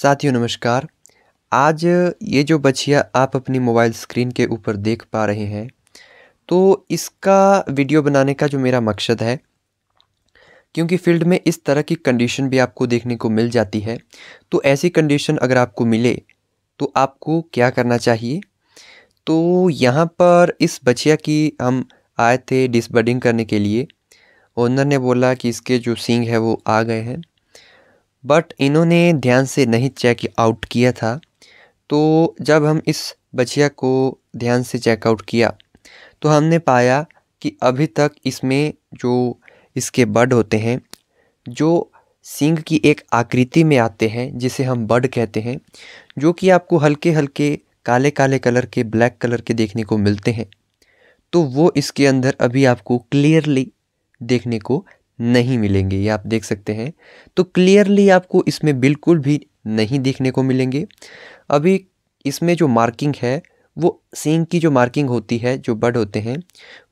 साथियों नमस्कार आज ये जो बछिया आप अपनी मोबाइल स्क्रीन के ऊपर देख पा रहे हैं तो इसका वीडियो बनाने का जो मेरा मकसद है क्योंकि फील्ड में इस तरह की कंडीशन भी आपको देखने को मिल जाती है तो ऐसी कंडीशन अगर आपको मिले तो आपको क्या करना चाहिए तो यहाँ पर इस बछिया की हम आए थे डिसबडिंग करने के लिए ओनर ने बोला कि इसके जो सींग है वो आ गए हैं बट इन्होंने ध्यान से नहीं चेक आउट किया था तो जब हम इस बछिया को ध्यान से चेकआउट किया तो हमने पाया कि अभी तक इसमें जो इसके बड होते हैं जो सिंग की एक आकृति में आते हैं जिसे हम बड कहते हैं जो कि आपको हल्के हल्के काले काले कलर के ब्लैक कलर के देखने को मिलते हैं तो वो इसके अंदर अभी आपको क्लियरली देखने को नहीं मिलेंगे ये आप देख सकते हैं तो क्लियरली आपको इसमें बिल्कुल भी नहीं देखने को मिलेंगे अभी इसमें जो मार्किंग है वो सींग की जो मार्किंग होती है जो बड होते हैं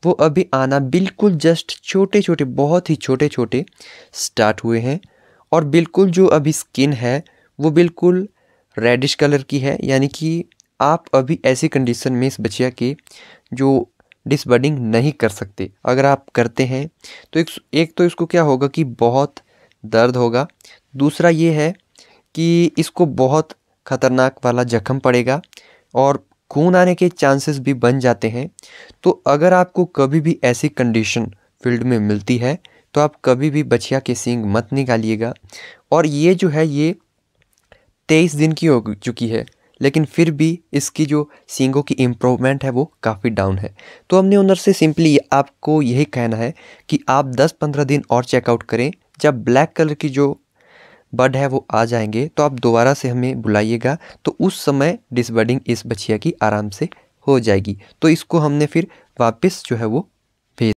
वो अभी आना बिल्कुल जस्ट छोटे छोटे बहुत ही छोटे छोटे स्टार्ट हुए हैं और बिल्कुल जो अभी स्किन है वो बिल्कुल रेडिश कलर की है यानी कि आप अभी ऐसी कंडीशन में इस बचिया के जो डिसबर्डिंग नहीं कर सकते अगर आप करते हैं तो एक एक तो इसको क्या होगा कि बहुत दर्द होगा दूसरा ये है कि इसको बहुत ख़तरनाक वाला जख्म पड़ेगा और खून आने के चांसेस भी बन जाते हैं तो अगर आपको कभी भी ऐसी कंडीशन फील्ड में मिलती है तो आप कभी भी बछिया के सींग मत निकालिएगा और ये जो है ये तेईस दिन की हो चुकी है लेकिन फिर भी इसकी जो सींगों की इम्प्रूवमेंट है वो काफ़ी डाउन है तो हमने ओनर से सिंपली आपको यही कहना है कि आप 10-15 दिन और चेकआउट करें जब ब्लैक कलर की जो बड है वो आ जाएंगे तो आप दोबारा से हमें बुलाइएगा तो उस समय डिसबर्डिंग इस बछिया की आराम से हो जाएगी तो इसको हमने फिर वापस जो है वो